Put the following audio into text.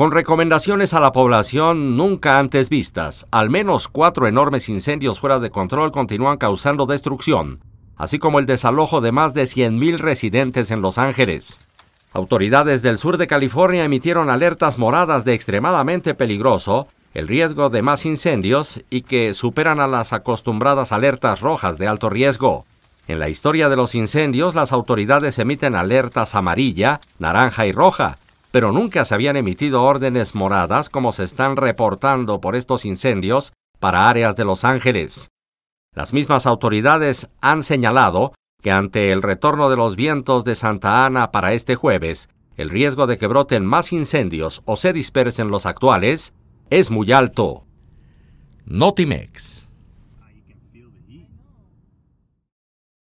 con recomendaciones a la población nunca antes vistas. Al menos cuatro enormes incendios fuera de control continúan causando destrucción, así como el desalojo de más de 100.000 residentes en Los Ángeles. Autoridades del sur de California emitieron alertas moradas de extremadamente peligroso, el riesgo de más incendios y que superan a las acostumbradas alertas rojas de alto riesgo. En la historia de los incendios, las autoridades emiten alertas amarilla, naranja y roja, pero nunca se habían emitido órdenes moradas como se están reportando por estos incendios para áreas de Los Ángeles. Las mismas autoridades han señalado que ante el retorno de los vientos de Santa Ana para este jueves, el riesgo de que broten más incendios o se dispersen los actuales es muy alto. Notimex.